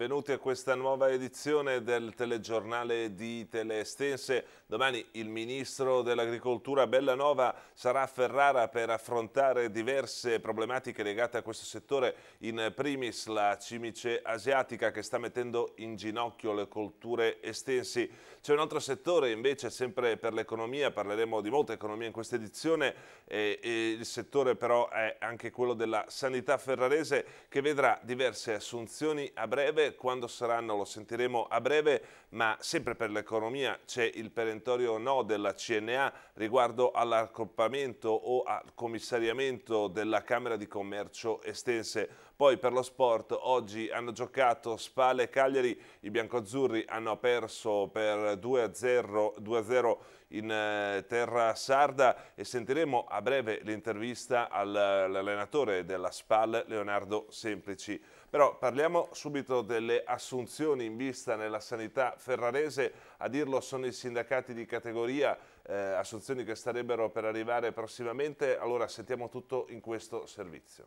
benvenuti a questa nuova edizione del telegiornale di Teleestense. Domani il ministro dell'agricoltura Bellanova sarà a Ferrara per affrontare diverse problematiche legate a questo settore, in primis la cimice asiatica che sta mettendo in ginocchio le colture estensi. C'è un altro settore invece sempre per l'economia, parleremo di molta economia in questa edizione, eh, il settore però è anche quello della sanità ferrarese che vedrà diverse assunzioni a breve, quando saranno lo sentiremo a breve, ma sempre per l'economia c'è il perentorio no della CNA riguardo all'accorpamento o al commissariamento della Camera di Commercio Estense. Poi per lo sport oggi hanno giocato Spale e Cagliari, i biancoazzurri hanno perso per 2-0 in eh, terra sarda e sentiremo a breve l'intervista all'allenatore della SPAL Leonardo Semplici. Però parliamo subito delle assunzioni in vista nella sanità ferrarese, a dirlo sono i sindacati di categoria, eh, assunzioni che starebbero per arrivare prossimamente, allora sentiamo tutto in questo servizio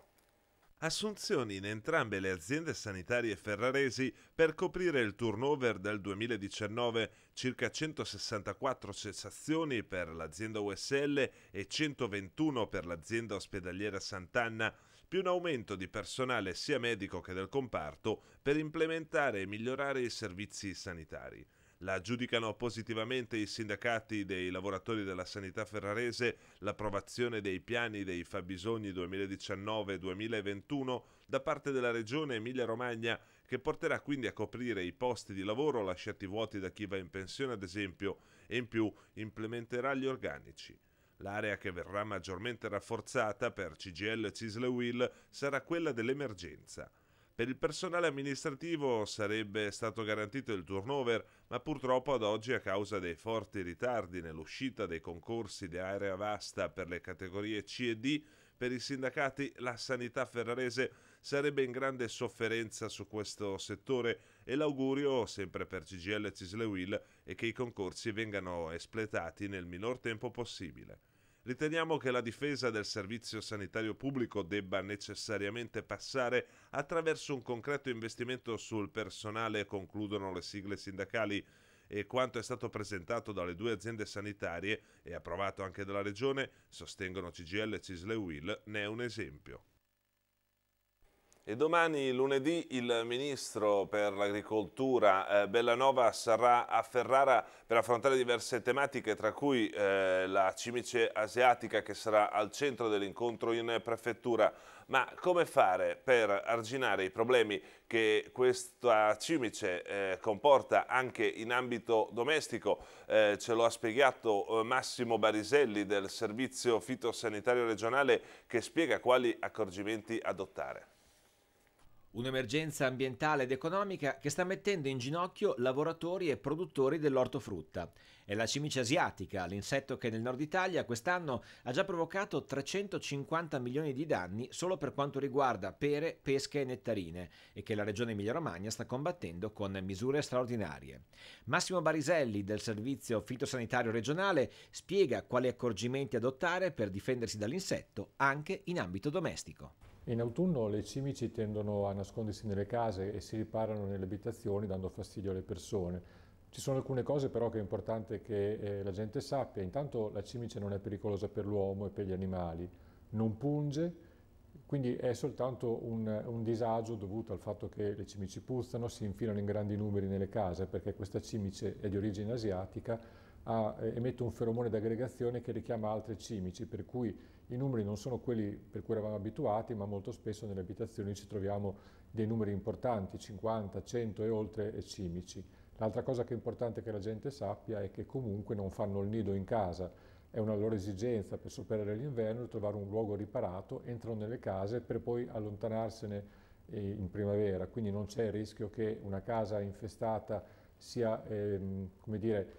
assunzioni in entrambe le aziende sanitarie ferraresi per coprire il turnover del 2019, circa 164 cessazioni per l'azienda USL e 121 per l'azienda ospedaliera Sant'Anna, più un aumento di personale sia medico che del comparto per implementare e migliorare i servizi sanitari. La giudicano positivamente i sindacati dei lavoratori della sanità ferrarese l'approvazione dei piani dei fabbisogni 2019-2021 da parte della regione Emilia-Romagna che porterà quindi a coprire i posti di lavoro lasciati vuoti da chi va in pensione ad esempio e in più implementerà gli organici. L'area che verrà maggiormente rafforzata per CGL Cisle Will sarà quella dell'emergenza. Per il personale amministrativo sarebbe stato garantito il turnover, ma purtroppo ad oggi a causa dei forti ritardi nell'uscita dei concorsi di area vasta per le categorie C e D, per i sindacati la sanità ferrarese sarebbe in grande sofferenza su questo settore e l'augurio, sempre per CGL Cislewil, è che i concorsi vengano espletati nel minor tempo possibile. Riteniamo che la difesa del servizio sanitario pubblico debba necessariamente passare attraverso un concreto investimento sul personale, concludono le sigle sindacali e quanto è stato presentato dalle due aziende sanitarie e approvato anche dalla Regione, sostengono CGL e Cisle Will, ne è un esempio. E domani lunedì il ministro per l'agricoltura eh, Bellanova sarà a Ferrara per affrontare diverse tematiche tra cui eh, la cimice asiatica che sarà al centro dell'incontro in prefettura. Ma come fare per arginare i problemi che questa cimice eh, comporta anche in ambito domestico? Eh, ce lo ha spiegato eh, Massimo Bariselli del Servizio Fitosanitario Regionale che spiega quali accorgimenti adottare. Un'emergenza ambientale ed economica che sta mettendo in ginocchio lavoratori e produttori dell'ortofrutta. È la cimice asiatica, l'insetto che nel nord Italia quest'anno ha già provocato 350 milioni di danni solo per quanto riguarda pere, pesche e nettarine e che la regione Emilia-Romagna sta combattendo con misure straordinarie. Massimo Bariselli del Servizio Fitosanitario Regionale spiega quali accorgimenti adottare per difendersi dall'insetto anche in ambito domestico. In autunno le cimici tendono a nascondersi nelle case e si riparano nelle abitazioni dando fastidio alle persone. Ci sono alcune cose però che è importante che eh, la gente sappia. Intanto la cimice non è pericolosa per l'uomo e per gli animali, non punge, quindi è soltanto un, un, disagio dovuto al fatto che le cimici puzzano, si infilano in grandi numeri nelle case perché questa cimice è di origine asiatica a, eh, emette un feromone d'aggregazione che richiama altre cimici, per cui i numeri non sono quelli per cui eravamo abituati, ma molto spesso nelle abitazioni ci troviamo dei numeri importanti, 50, 100 e oltre eh, cimici. L'altra cosa che è importante che la gente sappia è che comunque non fanno il nido in casa, è una loro esigenza per superare l'inverno, trovare un luogo riparato, entrano nelle case per poi allontanarsene eh, in primavera, quindi non c'è il rischio che una casa infestata sia ehm, come dire,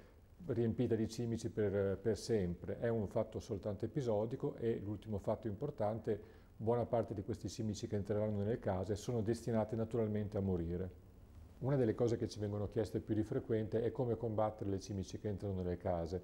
riempita di cimici per, per sempre, è un fatto soltanto episodico e l'ultimo fatto importante, buona parte di questi cimici che entreranno nelle case sono destinati naturalmente a morire. Una delle cose che ci vengono chieste più di frequente è come combattere le cimici che entrano nelle case.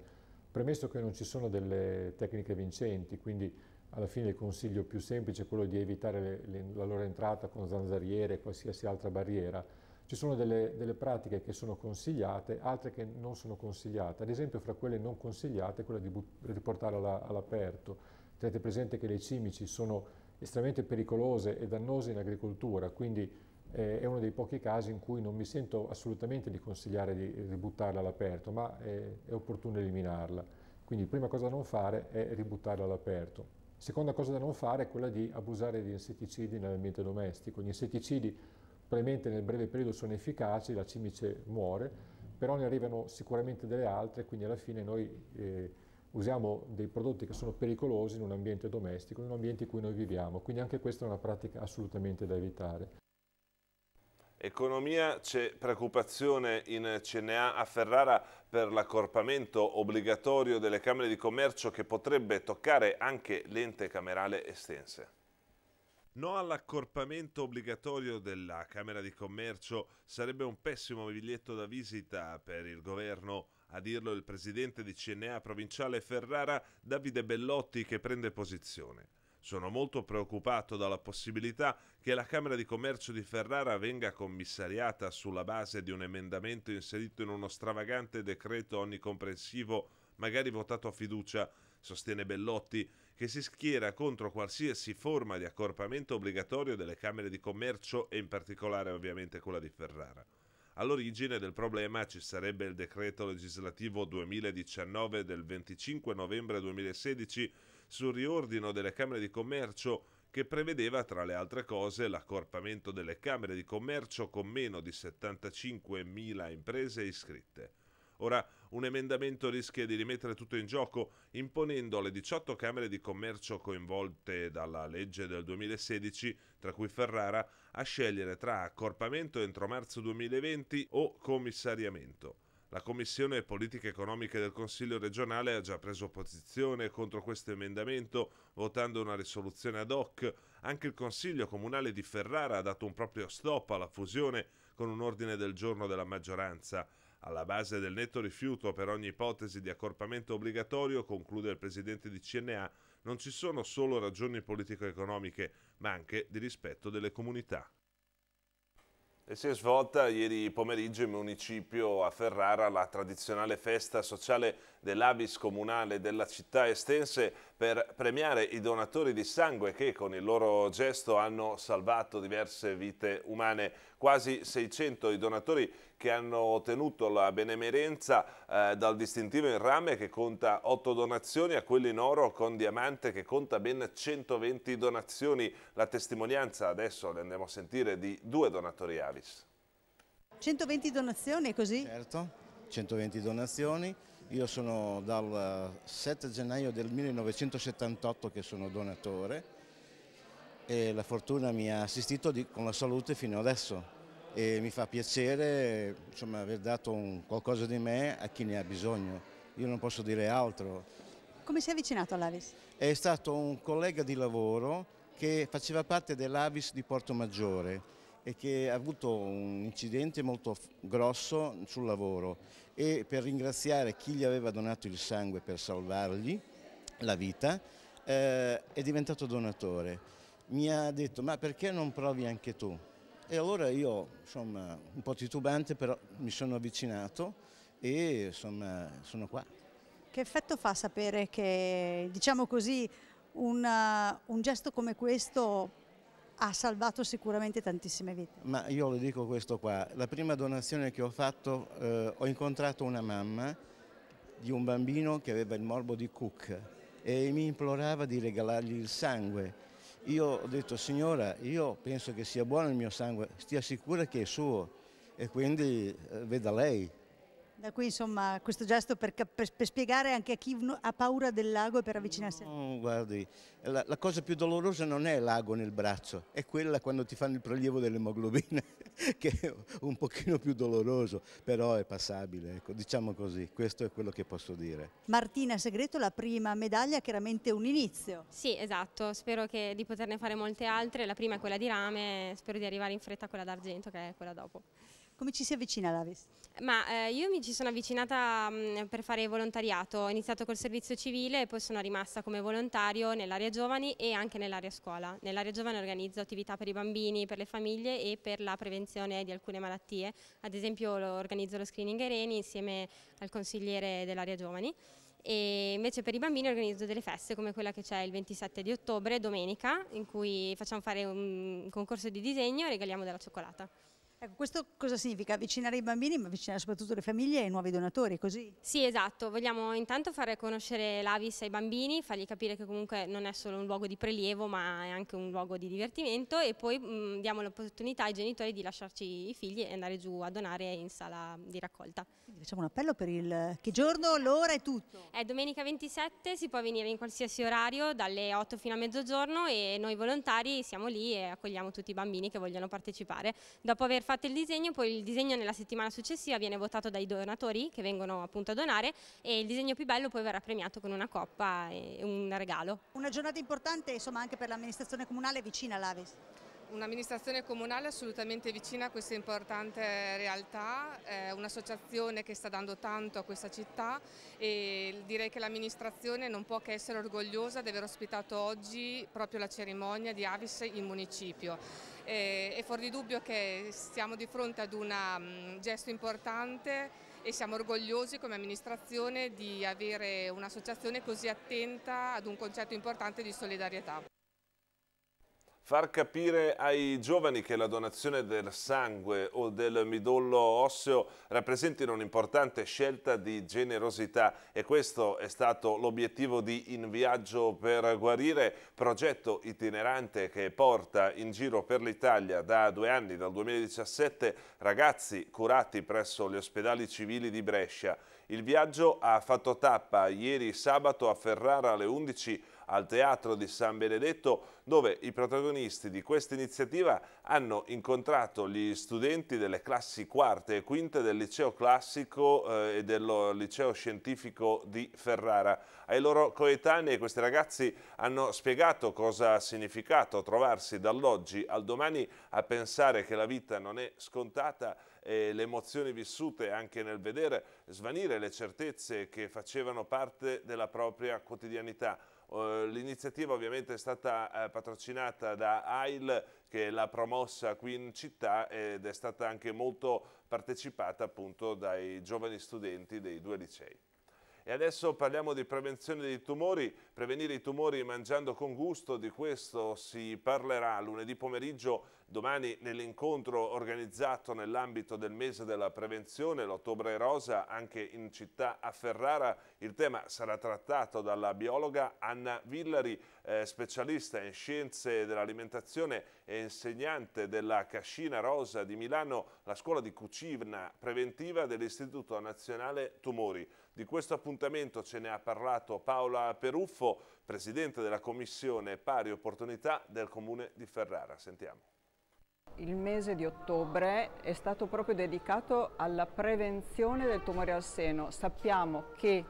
Premesso che non ci sono delle tecniche vincenti, quindi alla fine il consiglio più semplice è quello di evitare le, le, la loro entrata con zanzariere e qualsiasi altra barriera, ci sono delle, delle, pratiche che sono consigliate, altre che non sono consigliate. Ad esempio, fra quelle non consigliate, quella di riportare alla, all'aperto. Tenete presente che le cimici sono estremamente pericolose e dannose in agricoltura, quindi eh, è uno dei pochi casi in cui non mi sento assolutamente di consigliare di, di buttarla all'aperto, ma è, eh, è opportuno eliminarla. Quindi prima cosa da non fare è ributtarla all'aperto. Seconda cosa da non fare è quella di abusare di insetticidi nell'ambiente domestico. Gli insetticidi probabilmente nel breve periodo sono efficaci, la cimice muore, però ne arrivano sicuramente delle altre, quindi alla fine noi eh, usiamo dei prodotti che sono pericolosi in un ambiente domestico, in un ambiente in cui noi viviamo, quindi anche questa è una pratica assolutamente da evitare. Economia, c'è preoccupazione in CNA a Ferrara per l'accorpamento obbligatorio delle Camere di Commercio che potrebbe toccare anche l'ente camerale estense. No all'accorpamento obbligatorio della Camera di Commercio sarebbe un pessimo biglietto da visita per il governo, a dirlo il presidente di CNA provinciale Ferrara Davide Bellotti che prende posizione. Sono molto preoccupato dalla possibilità che la Camera di Commercio di Ferrara venga commissariata sulla base di un emendamento inserito in uno stravagante decreto onnicomprensivo magari votato a fiducia, sostiene Bellotti, che si schiera contro qualsiasi forma di accorpamento obbligatorio delle Camere di Commercio e in particolare ovviamente quella di Ferrara. All'origine del problema ci sarebbe il decreto legislativo 2019 del 25 novembre 2016 sul riordino delle Camere di Commercio che prevedeva tra le altre cose l'accorpamento delle Camere di Commercio con meno di 75.000 imprese iscritte. Ora un emendamento rischia di rimettere tutto in gioco imponendo alle 18 Camere di commercio coinvolte dalla legge del 2016, tra cui Ferrara, a scegliere tra accorpamento entro marzo 2020 o commissariamento. La Commissione Politiche Economiche del Consiglio regionale ha già preso posizione contro questo emendamento, votando una risoluzione ad hoc. Anche il Consiglio Comunale di Ferrara ha dato un proprio stop alla fusione con un ordine del giorno della maggioranza. Alla base del netto rifiuto per ogni ipotesi di accorpamento obbligatorio, conclude il presidente di CNA, non ci sono solo ragioni politico-economiche, ma anche di rispetto delle comunità. E si è svolta ieri pomeriggio in municipio a Ferrara la tradizionale festa sociale dell'Abis comunale della città estense per premiare i donatori di sangue che con il loro gesto hanno salvato diverse vite umane. Quasi 600 i donatori che hanno ottenuto la benemerenza eh, dal distintivo in rame che conta 8 donazioni a quelli in oro con diamante che conta ben 120 donazioni. La testimonianza adesso le andiamo a sentire di due donatori Avis. 120 donazioni così? Certo, 120 donazioni io sono dal 7 gennaio del 1978 che sono donatore e la fortuna mi ha assistito di, con la salute fino adesso e mi fa piacere insomma, aver dato un, qualcosa di me a chi ne ha bisogno. Io non posso dire altro. Come si è avvicinato all'Avis? È stato un collega di lavoro che faceva parte dell'Avis di Porto Maggiore e che ha avuto un incidente molto grosso sul lavoro e per ringraziare chi gli aveva donato il sangue per salvargli la vita eh, è diventato donatore. Mi ha detto ma perché non provi anche tu? E allora io, insomma, un po' titubante, però mi sono avvicinato e insomma sono qua. Che effetto fa sapere che, diciamo così, una, un gesto come questo ha salvato sicuramente tantissime vite. Ma io le dico questo qua, la prima donazione che ho fatto, eh, ho incontrato una mamma di un bambino che aveva il morbo di Cook e mi implorava di regalargli il sangue. Io ho detto signora, io penso che sia buono il mio sangue, stia sicura che è suo e quindi eh, veda lei. Da qui insomma questo gesto per, per, per spiegare anche a chi ha paura del lago per avvicinarsi. No, guardi, la, la, cosa più dolorosa non è lago nel braccio, è quella quando ti fanno il prelievo dell'emoglobina, che è un pochino più doloroso, però è passabile, ecco, diciamo così, questo è quello che posso dire. Martina Segreto, la prima medaglia, chiaramente un inizio. Sì, esatto, spero che, di poterne fare molte altre, la prima è quella di rame, spero di arrivare in fretta a quella d'argento che è quella dopo. Come ci si avvicina all'Avis? Ma eh, io mi ci sono avvicinata mh, mm, per fare volontariato, ho iniziato col servizio civile e poi sono rimasta come volontario nell'area giovani e anche nell'area scuola. Nell'area giovani organizzo attività per i bambini, per le famiglie e per la prevenzione di alcune malattie, ad esempio organizzo lo screening Ireni insieme al consigliere dell'area giovani e invece per i bambini organizzo delle feste come quella che c'è il 27 di ottobre, domenica, in cui facciamo fare un concorso di disegno e regaliamo della cioccolata. Ecco, questo cosa significa? Avvicinare i bambini ma avvicinare soprattutto le famiglie e i nuovi donatori, così? Sì, esatto. Vogliamo intanto fare conoscere l'Avis ai bambini, fargli capire che comunque non è solo un luogo di prelievo ma è anche un luogo di divertimento e poi mh, mm, diamo l'opportunità ai genitori di lasciarci i figli e andare giù a donare in sala di raccolta. Quindi facciamo un appello per il... che giorno, l'ora e tutto? È domenica 27, si può venire in qualsiasi orario dalle 8 fino a mezzogiorno e noi volontari siamo lì e accogliamo tutti i bambini che vogliono partecipare. Dopo aver fatto fatto il disegno, poi il disegno nella settimana successiva viene votato dai donatori che vengono appunto a donare e il disegno più bello poi verrà premiato con una coppa e un regalo. Una giornata importante insomma anche per l'amministrazione comunale vicina all'Aves. Un'amministrazione comunale assolutamente vicina a questa importante realtà, eh, un'associazione che sta dando tanto a questa città e direi che l'amministrazione non può che essere orgogliosa di aver ospitato oggi proprio la cerimonia di Avis in municipio eh, è fuori di dubbio che siamo di fronte ad un mm, gesto importante e siamo orgogliosi come amministrazione di avere un'associazione così attenta ad un concetto importante di solidarietà far capire ai giovani che la donazione del sangue o del midollo osseo rappresentino un'importante scelta di generosità e questo è stato l'obiettivo di In Viaggio per Guarire, progetto itinerante che porta in giro per l'Italia da due anni, dal 2017, ragazzi curati presso gli ospedali civili di Brescia. Il viaggio ha fatto tappa ieri sabato a Ferrara alle 11 al Teatro di San Benedetto dove i protagonisti di questa iniziativa hanno incontrato gli studenti delle classi quarte e quinte del liceo classico eh, e del liceo scientifico di Ferrara. Ai loro coetanei questi ragazzi hanno spiegato cosa ha significato trovarsi dall'oggi al domani a pensare che la vita non è scontata e le emozioni vissute anche nel vedere svanire le certezze che facevano parte della propria quotidianità. Eh, l'iniziativa ovviamente è stata eh, patrocinata da AIL che l'ha promossa qui in città ed è stata anche molto partecipata appunto dai giovani studenti dei due licei. E adesso parliamo di prevenzione dei tumori, prevenire i tumori mangiando con gusto, di questo si parlerà lunedì pomeriggio Domani nell'incontro organizzato nell'ambito del mese della prevenzione, l'ottobre rosa, anche in città a Ferrara, il tema sarà trattato dalla biologa Anna Villari, eh, specialista in scienze dell'alimentazione e insegnante della Cascina Rosa di Milano, la scuola di cucina preventiva dell'Istituto Nazionale Tumori. Di questo appuntamento ce ne ha parlato Paola Peruffo, presidente della Commissione Pari Opportunità del Comune di Ferrara. Sentiamo. Il mese di ottobre è stato proprio dedicato alla prevenzione del tumore al seno. Sappiamo che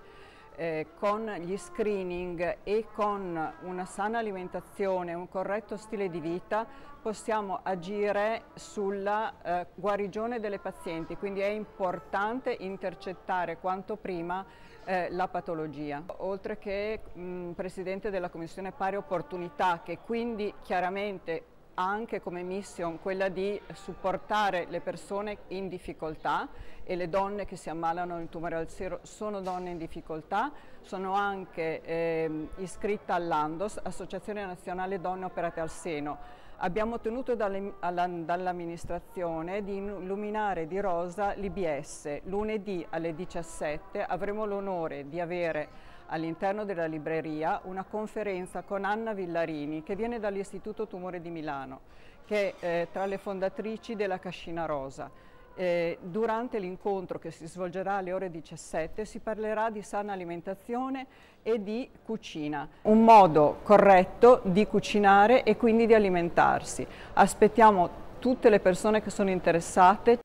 eh, con gli screening e con una sana alimentazione, un corretto stile di vita, possiamo agire sulla eh, guarigione delle pazienti, quindi è importante intercettare quanto prima eh, la patologia. Oltre che mh, Presidente della Commissione Pari Opportunità, che quindi chiaramente ha anche come mission quella di supportare le persone in difficoltà e le donne che si ammalano di tumore al seno sono donne in difficoltà, sono anche eh, iscritta all'ANDOS, Associazione Nazionale Donne Operate al Seno. Abbiamo ottenuto dall'amministrazione di illuminare di rosa l'IBS. Lunedì alle 17 avremo l'onore di avere all'interno della libreria una conferenza con Anna Villarini che viene dall'Istituto Tumore di Milano, che è eh, tra le fondatrici della Cascina Rosa. Eh, durante l'incontro che si svolgerà alle ore 17 si parlerà di sana alimentazione e di cucina, un modo corretto di cucinare e quindi di alimentarsi. Aspettiamo tutte le persone che sono interessate,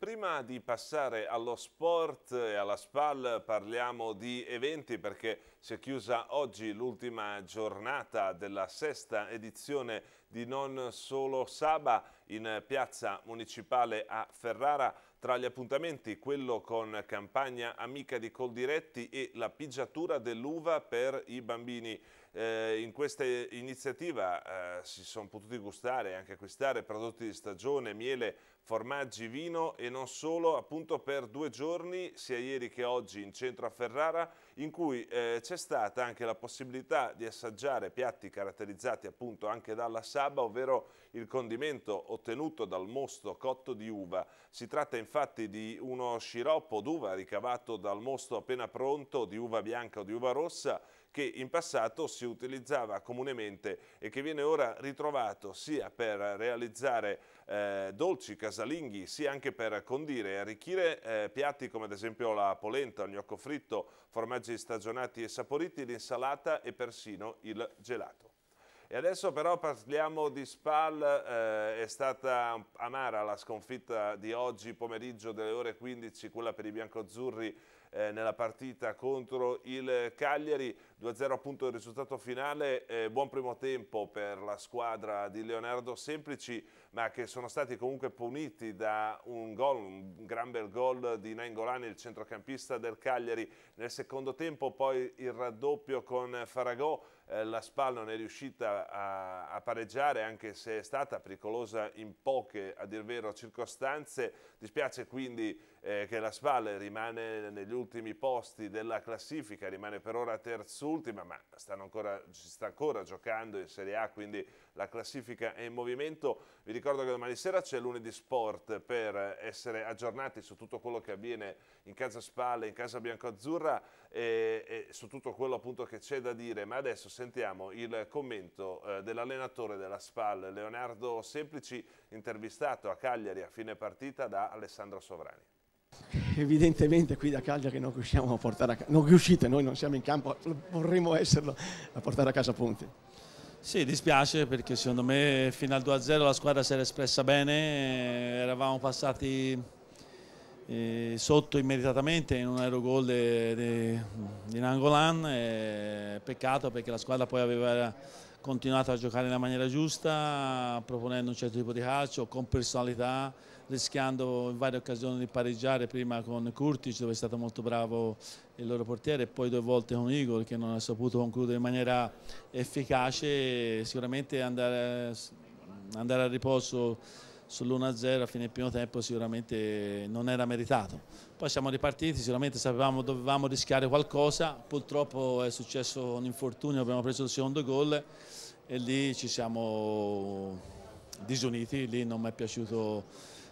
prima di passare allo sport e alla SPAL parliamo di eventi perché si è chiusa oggi l'ultima giornata della sesta edizione di Non Solo Saba in piazza municipale a Ferrara. Tra gli appuntamenti quello con Campagna Amica di Coldiretti e la pigiatura dell'uva per i bambini. Eh, in questa iniziativa eh, si sono potuti gustare e anche acquistare prodotti di stagione, miele, formaggi, vino e non solo, appunto per due giorni, sia ieri che oggi in centro a Ferrara, in cui eh, c'è stata anche la possibilità di assaggiare piatti caratterizzati appunto anche dalla Saba, ovvero il condimento ottenuto dal mosto cotto di uva. Si tratta infatti di uno sciroppo d'uva ricavato dal mosto appena pronto di uva bianca o di uva rossa, che in passato si utilizzava comunemente e che viene ora ritrovato sia per realizzare eh, dolci casalinghi, sia anche per condire e arricchire eh, piatti come ad esempio la polenta, il gnocco fritto, formaggi stagionati e saporiti, l'insalata e persino il gelato. E adesso però parliamo di Spal, eh, è stata amara la sconfitta di oggi pomeriggio delle ore 15, quella per i biancozzurri eh, nella partita contro il Cagliari, 2-0 appunto il risultato finale, eh, buon primo tempo per la squadra di Leonardo Semplici, ma che sono stati comunque puniti da un gol, un gran bel gol di Naingolani, il centrocampista del Cagliari. Nel secondo tempo poi il raddoppio con Faragò, eh, la SPAL non è riuscita a, a pareggiare anche se è stata pericolosa in poche, a dir vero, circostanze. Dispiace quindi eh, che la Spal rimane negli ultimi posti della classifica, rimane per ora terzultima, ma ancora, si sta ancora giocando in Serie A, quindi la classifica è in movimento. Vi ricordo che domani sera c'è lunedì sport per essere aggiornati su tutto quello che avviene in casa Spal, in casa biancoazzurra e, e su tutto quello appunto che c'è da dire, ma adesso sentiamo il commento eh, dell'allenatore della Spal, Leonardo Semplici, intervistato a Cagliari a fine partita da Alessandro Sovrani. Evidentemente qui da Cagliari non riusciamo a portare a casa, non riuscite, noi non siamo in campo, vorremmo esserlo, a portare a casa punti. Sì, dispiace perché secondo me fino al 2-0 la squadra si era espressa bene, eravamo passati eh, sotto immediatamente in un aerogol di Nangolan, peccato perché la squadra poi aveva continuato a giocare nella maniera giusta, proponendo un certo tipo di calcio, con personalità, rischiando in varie occasioni di pareggiare prima con Curtis dove è stato molto bravo il loro portiere e poi due volte con Igor che non ha saputo concludere in maniera efficace sicuramente andare, andare a riposo sull'1-0 a fine primo tempo sicuramente non era meritato. Poi siamo ripartiti, sicuramente sapevamo dovevamo rischiare qualcosa, purtroppo è successo un infortunio, abbiamo preso il secondo gol e lì ci siamo disuniti, lì non mi è piaciuto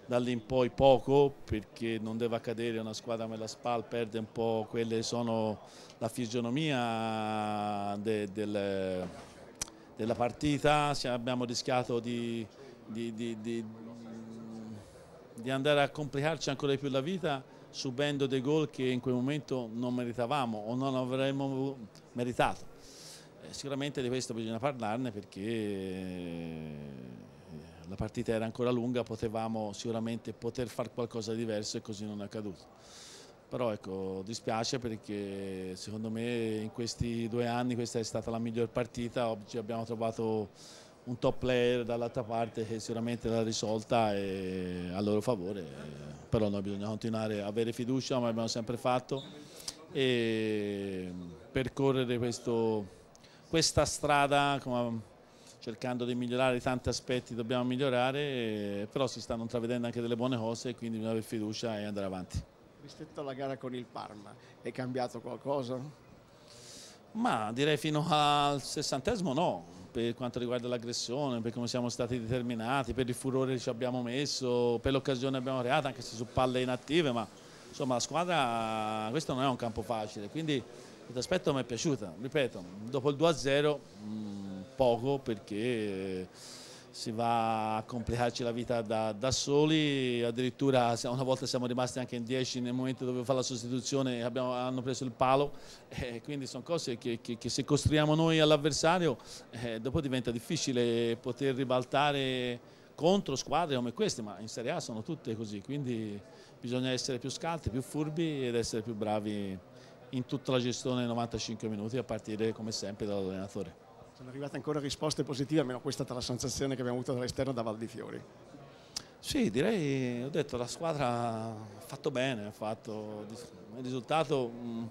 dalle in poi poco perché non deve accadere una squadra come la SPAL perde un po' quelle sono la fisionomia de, del, della partita abbiamo rischiato di, di, di, di, andare a complicarci ancora di più la vita subendo dei gol che in quel momento non meritavamo o non avremmo meritato eh, sicuramente di questo bisogna parlarne perché la partita era ancora lunga, potevamo sicuramente poter fare qualcosa di diverso e così non è accaduto. Però ecco, dispiace perché secondo me in questi due anni questa è stata la miglior partita, oggi abbiamo trovato un top player dall'altra parte che sicuramente l'ha risolta e a loro favore, però noi bisogna continuare a avere fiducia come abbiamo sempre fatto e percorrere questo, questa strada come cercando di migliorare tanti aspetti dobbiamo migliorare, eh, però si stanno intravedendo anche delle buone cose e quindi bisogna avere fiducia e andare avanti. Rispetto alla gara con il Parma, è cambiato qualcosa? Ma direi fino al sessantesimo no, per quanto riguarda l'aggressione, per come siamo stati determinati, per il furore che ci abbiamo messo, per l'occasione che abbiamo creato, anche se su palle inattive, ma insomma la squadra, questo non è un campo facile, quindi questo aspetto mi è piaciuto, ripeto, dopo il 2-0 poco perché eh, si va a complicarci la vita da, da, soli, addirittura una volta siamo rimasti anche in 10 nel momento dove fa la sostituzione abbiamo, hanno preso il palo, eh, quindi sono cose che, che, che se costruiamo noi all'avversario eh, dopo diventa difficile poter ribaltare contro squadre come queste, ma in Serie A sono tutte così, quindi bisogna essere più scalti, più furbi ed essere più bravi in tutta la gestione dei 95 minuti a partire come sempre dall'allenatore. Sono arrivate ancora risposte positive, almeno questa è la sensazione che abbiamo avuto dall'esterno da Val di Fiori. Sì, direi, ho detto, la squadra ha fatto bene, ha fatto il risultato mm,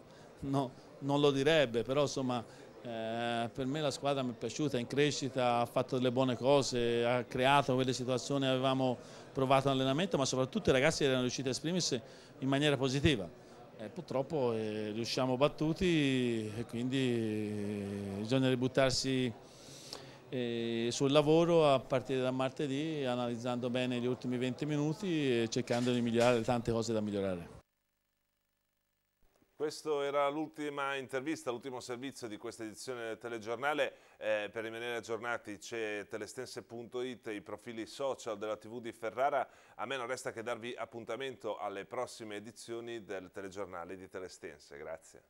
no, non lo direbbe, però insomma eh, per me la squadra mi è piaciuta, è in crescita, ha fatto delle buone cose, ha creato quelle situazioni che avevamo provato in allenamento, ma soprattutto i ragazzi erano riusciti a esprimersi in maniera positiva. Eh, purtroppo eh, li battuti e quindi eh, bisogna ributtarsi eh, sul lavoro a partire da martedì analizzando bene gli ultimi 20 minuti e cercando di migliorare tante cose da migliorare. Questa era l'ultima intervista, l'ultimo servizio di questa edizione del telegiornale. Eh, per rimanere aggiornati c'è telestense.it, i profili social della TV di Ferrara. A me non resta che darvi appuntamento alle prossime edizioni del telegiornale di Telestense. Grazie.